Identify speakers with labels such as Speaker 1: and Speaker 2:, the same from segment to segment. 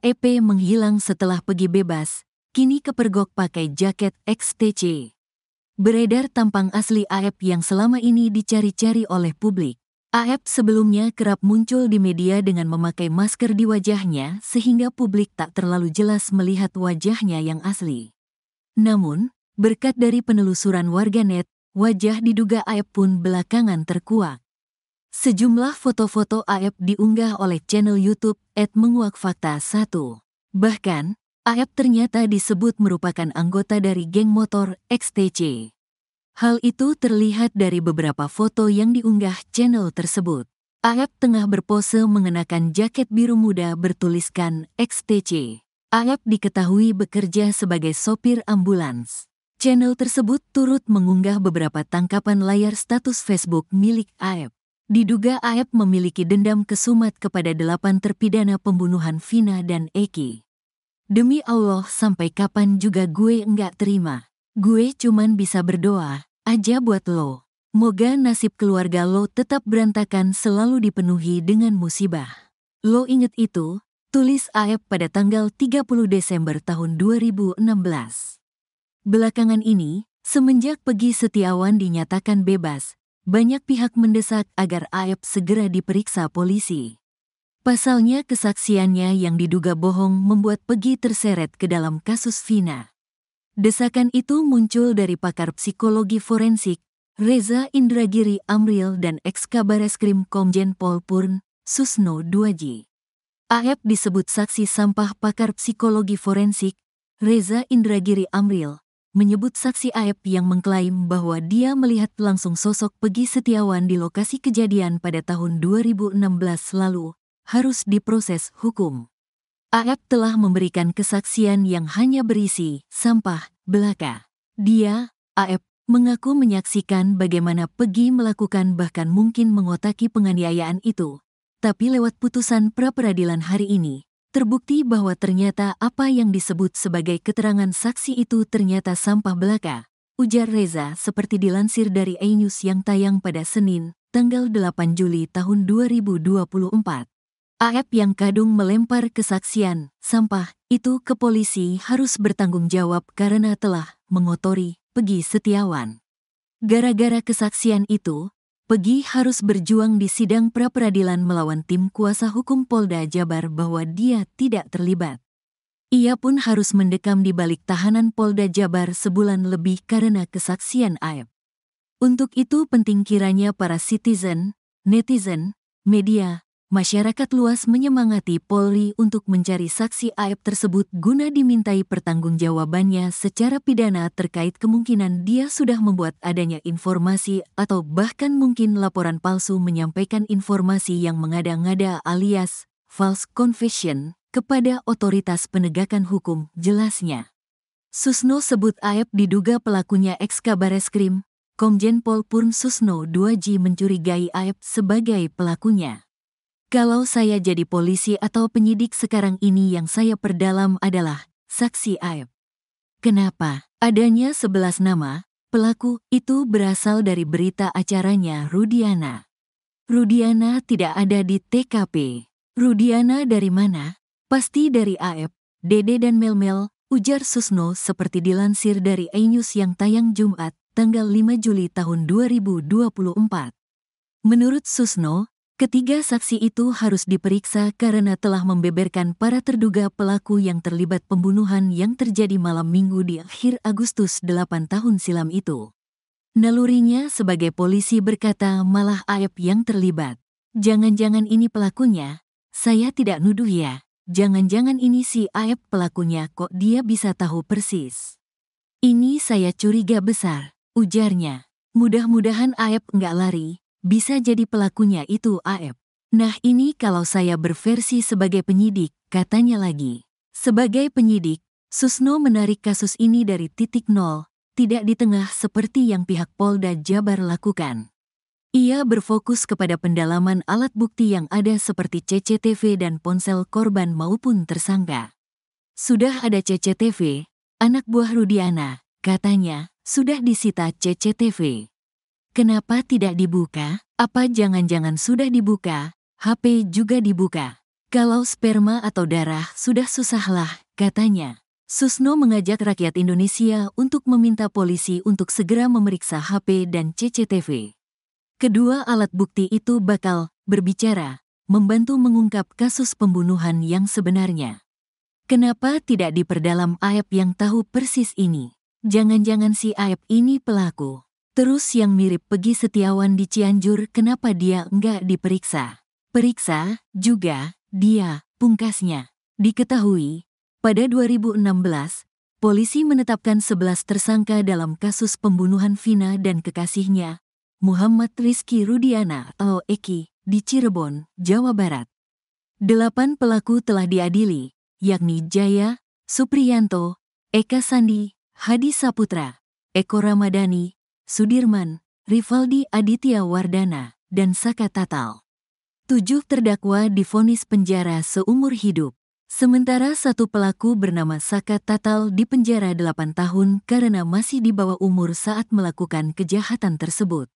Speaker 1: AEP menghilang setelah pergi bebas, kini kepergok pakai jaket XTC. Beredar tampang asli AEP yang selama ini dicari-cari oleh publik. AEP sebelumnya kerap muncul di media dengan memakai masker di wajahnya sehingga publik tak terlalu jelas melihat wajahnya yang asli. Namun, berkat dari penelusuran warganet, wajah diduga AEP pun belakangan terkuak. Sejumlah foto-foto Aep diunggah oleh channel YouTube at Menguak Fakta 1. Bahkan, Aep ternyata disebut merupakan anggota dari geng motor XTC. Hal itu terlihat dari beberapa foto yang diunggah channel tersebut. Aep tengah berpose mengenakan jaket biru muda bertuliskan XTC. Aep diketahui bekerja sebagai sopir ambulans. Channel tersebut turut mengunggah beberapa tangkapan layar status Facebook milik Aep. Diduga Aep memiliki dendam kesumat kepada delapan terpidana pembunuhan Vina dan Eki. Demi Allah sampai kapan juga gue enggak terima. Gue cuman bisa berdoa aja buat lo. Moga nasib keluarga lo tetap berantakan selalu dipenuhi dengan musibah. Lo inget itu, tulis Aep pada tanggal 30 Desember tahun 2016. Belakangan ini, Semenjak Pegi Setiawan dinyatakan bebas, banyak pihak mendesak agar Aep segera diperiksa polisi. Pasalnya kesaksiannya yang diduga bohong membuat Pegi terseret ke dalam kasus Vina. Desakan itu muncul dari pakar psikologi forensik, Reza Indragiri Amril dan ex Kabareskrim Komjen Pol Purn, Susno Duaji. Aep disebut saksi sampah pakar psikologi forensik, Reza Indragiri Amril, menyebut saksi Aep yang mengklaim bahwa dia melihat langsung sosok Pegi Setiawan di lokasi kejadian pada tahun 2016 lalu, harus diproses hukum. Aep telah memberikan kesaksian yang hanya berisi sampah belaka. Dia, Aep, mengaku menyaksikan bagaimana Pegi melakukan bahkan mungkin mengotaki penganiayaan itu. Tapi lewat putusan pra peradilan hari ini, terbukti bahwa ternyata apa yang disebut sebagai keterangan saksi itu ternyata sampah belaka. Ujar Reza seperti dilansir dari iNews yang tayang pada Senin, tanggal 8 Juli tahun 2024. AF yang kadung melempar kesaksian, sampah, itu ke polisi harus bertanggung jawab karena telah mengotori Pegi Setiawan. Gara-gara kesaksian itu, Pegi harus berjuang di sidang pra-peradilan melawan tim kuasa hukum Polda Jabar bahwa dia tidak terlibat. Ia pun harus mendekam di balik tahanan Polda Jabar sebulan lebih karena kesaksian Aib. Untuk itu penting kiranya para citizen, netizen, media, masyarakat luas menyemangati Polri untuk mencari saksi aib tersebut guna dimintai pertanggungjawabannya secara pidana terkait kemungkinan dia sudah membuat adanya informasi atau bahkan mungkin laporan palsu menyampaikan informasi yang mengada-ngada alias false confession kepada otoritas penegakan hukum jelasnya. Susno sebut Aep diduga pelakunya kabares krim, Komjen Pol Purn Susno 2G mencurigai Aep sebagai pelakunya. Kalau saya jadi polisi atau penyidik sekarang ini yang saya perdalam adalah saksi aib. Kenapa? Adanya sebelas nama, pelaku itu berasal dari berita acaranya Rudiana. Rudiana tidak ada di TKP. Rudiana dari mana? Pasti dari Aep, Dede dan Melmel, ujar Susno seperti dilansir dari Enews yang tayang Jumat, tanggal 5 Juli tahun 2024. Menurut Susno, Ketiga saksi itu harus diperiksa karena telah membeberkan para terduga pelaku yang terlibat pembunuhan yang terjadi malam minggu di akhir Agustus 8 tahun silam itu. Nalurinya sebagai polisi berkata malah Aep yang terlibat. Jangan-jangan ini pelakunya, saya tidak nuduh ya. Jangan-jangan ini si Aep pelakunya kok dia bisa tahu persis. Ini saya curiga besar, ujarnya. Mudah-mudahan Aep nggak lari, bisa jadi pelakunya itu AF. Nah ini kalau saya berversi sebagai penyidik, katanya lagi. Sebagai penyidik, Susno menarik kasus ini dari titik nol, tidak di tengah seperti yang pihak Polda Jabar lakukan. Ia berfokus kepada pendalaman alat bukti yang ada seperti CCTV dan ponsel korban maupun tersangka. Sudah ada CCTV, anak buah Rudiana, katanya, sudah disita CCTV. Kenapa tidak dibuka? Apa jangan-jangan sudah dibuka? HP juga dibuka. Kalau sperma atau darah sudah susahlah, katanya. Susno mengajak rakyat Indonesia untuk meminta polisi untuk segera memeriksa HP dan CCTV. Kedua alat bukti itu bakal berbicara, membantu mengungkap kasus pembunuhan yang sebenarnya. Kenapa tidak diperdalam Aep yang tahu persis ini? Jangan-jangan si Aep ini pelaku. Terus yang mirip Pegi Setiawan di Cianjur kenapa dia enggak diperiksa? Periksa, juga, dia, pungkasnya. Diketahui, pada 2016, polisi menetapkan 11 tersangka dalam kasus pembunuhan Vina dan kekasihnya, Muhammad Rizky Rudiana atau Eki, di Cirebon, Jawa Barat. Delapan pelaku telah diadili, yakni Jaya, Supriyanto, Eka Sandi, Hadi Saputra, Eko Ramadhani, Sudirman, Rivaldi Aditya Wardana, dan Saka Tatal. Tujuh terdakwa difonis penjara seumur hidup. Sementara satu pelaku bernama Saka Tatal dipenjara 8 tahun karena masih di bawah umur saat melakukan kejahatan tersebut.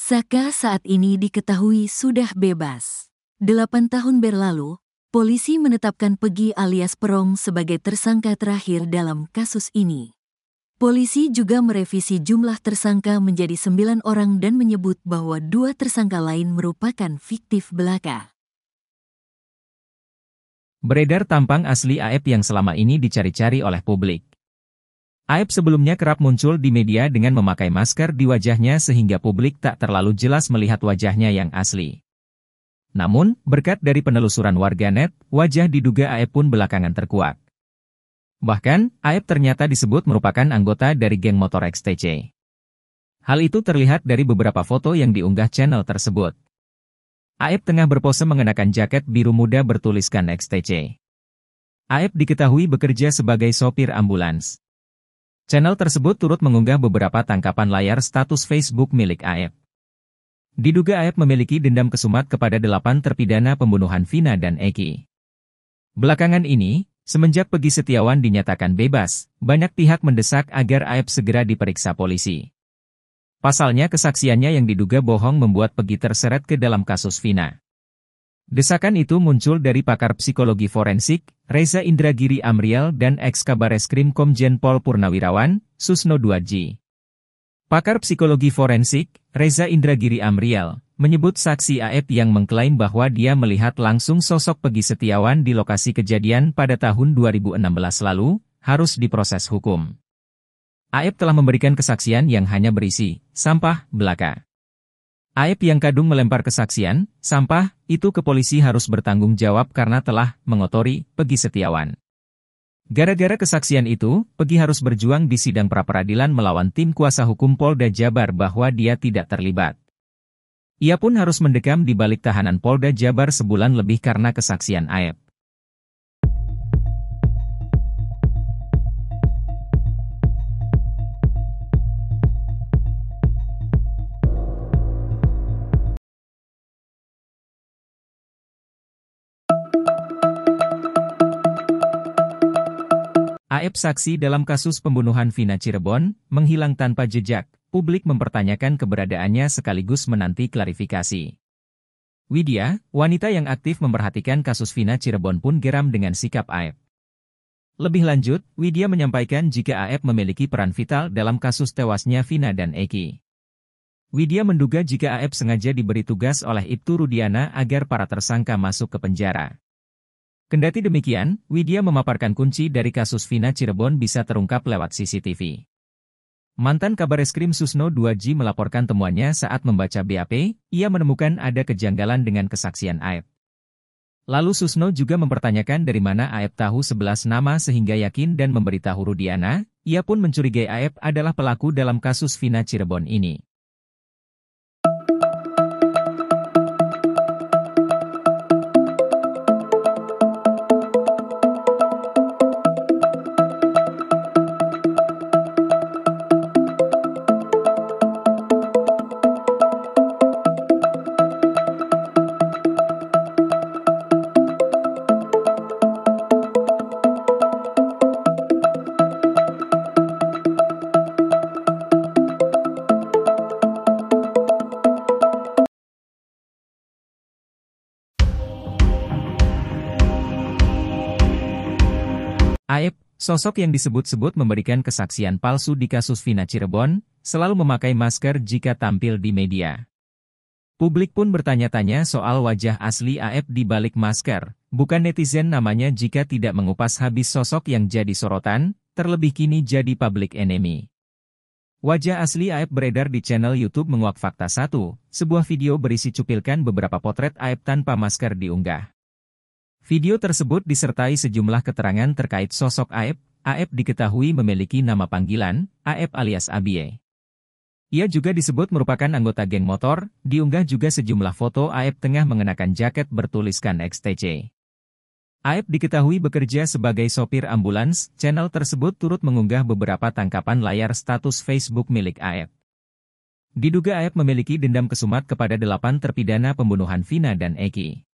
Speaker 1: Saka saat ini diketahui sudah bebas. Delapan tahun berlalu, polisi menetapkan Pegi alias Perong sebagai tersangka terakhir dalam kasus ini. Polisi juga merevisi jumlah tersangka menjadi sembilan orang dan menyebut bahwa dua tersangka lain merupakan fiktif belaka.
Speaker 2: Beredar tampang asli Aep yang selama ini dicari-cari oleh publik. Aep sebelumnya kerap muncul di media dengan memakai masker di wajahnya sehingga publik tak terlalu jelas melihat wajahnya yang asli. Namun, berkat dari penelusuran warganet, wajah diduga Aep pun belakangan terkuak. Bahkan, Aep ternyata disebut merupakan anggota dari geng motor XTC. Hal itu terlihat dari beberapa foto yang diunggah channel tersebut. Aep tengah berpose mengenakan jaket biru muda bertuliskan XTC. Aep diketahui bekerja sebagai sopir ambulans. Channel tersebut turut mengunggah beberapa tangkapan layar status Facebook milik Aep. Diduga Aep memiliki dendam kesumat kepada delapan terpidana pembunuhan Vina dan Eki. Belakangan ini, Semenjak Pegi Setiawan dinyatakan bebas, banyak pihak mendesak agar Aep segera diperiksa polisi. Pasalnya kesaksiannya yang diduga bohong membuat Pegi terseret ke dalam kasus Vina. Desakan itu muncul dari pakar psikologi forensik, Reza Indragiri Amriel dan ex-kabareskrim Komjen Pol Purnawirawan, Susno 2G. Pakar psikologi forensik, Reza Indragiri Amriel, menyebut saksi Aep yang mengklaim bahwa dia melihat langsung sosok Pegi Setiawan di lokasi kejadian pada tahun 2016 lalu, harus diproses hukum. Aep telah memberikan kesaksian yang hanya berisi sampah belaka. Aep yang kadung melempar kesaksian, sampah, itu ke polisi harus bertanggung jawab karena telah mengotori Pegi Setiawan. Gara-gara kesaksian itu, Pegi harus berjuang di sidang pra-peradilan melawan tim kuasa hukum Polda Jabar bahwa dia tidak terlibat. Ia pun harus mendekam di balik tahanan Polda Jabar sebulan lebih karena kesaksian Aep. Aep saksi dalam kasus pembunuhan Vina Cirebon, menghilang tanpa jejak publik mempertanyakan keberadaannya sekaligus menanti klarifikasi. Widya, wanita yang aktif memperhatikan kasus Vina Cirebon pun geram dengan sikap Aep. Lebih lanjut, Widya menyampaikan jika Aep memiliki peran vital dalam kasus tewasnya Vina dan Eki. Widya menduga jika Aep sengaja diberi tugas oleh Ibtu Rudiana agar para tersangka masuk ke penjara. Kendati demikian, Widya memaparkan kunci dari kasus Vina Cirebon bisa terungkap lewat CCTV. Mantan kabar eskrim Susno 2G melaporkan temuannya saat membaca BAP, ia menemukan ada kejanggalan dengan kesaksian Aep. Lalu Susno juga mempertanyakan dari mana Aep tahu 11 nama sehingga yakin dan memberitahu Rudiana, ia pun mencurigai Aep adalah pelaku dalam kasus Vina Cirebon ini. Aep, sosok yang disebut-sebut memberikan kesaksian palsu di kasus Vina Cirebon, selalu memakai masker jika tampil di media. Publik pun bertanya-tanya soal wajah asli Aep di balik masker, bukan netizen namanya jika tidak mengupas habis sosok yang jadi sorotan, terlebih kini jadi public enemy. Wajah asli Aep beredar di channel YouTube Menguak Fakta 1, sebuah video berisi cupilkan beberapa potret Aep tanpa masker diunggah. Video tersebut disertai sejumlah keterangan terkait sosok Aep. Aep diketahui memiliki nama panggilan, Aep alias Abie. Ia juga disebut merupakan anggota geng motor, diunggah juga sejumlah foto Aep tengah mengenakan jaket bertuliskan XTC. Aep diketahui bekerja sebagai sopir ambulans, channel tersebut turut mengunggah beberapa tangkapan layar status Facebook milik Aep. Diduga Aep memiliki dendam kesumat kepada delapan terpidana pembunuhan Vina dan Eki.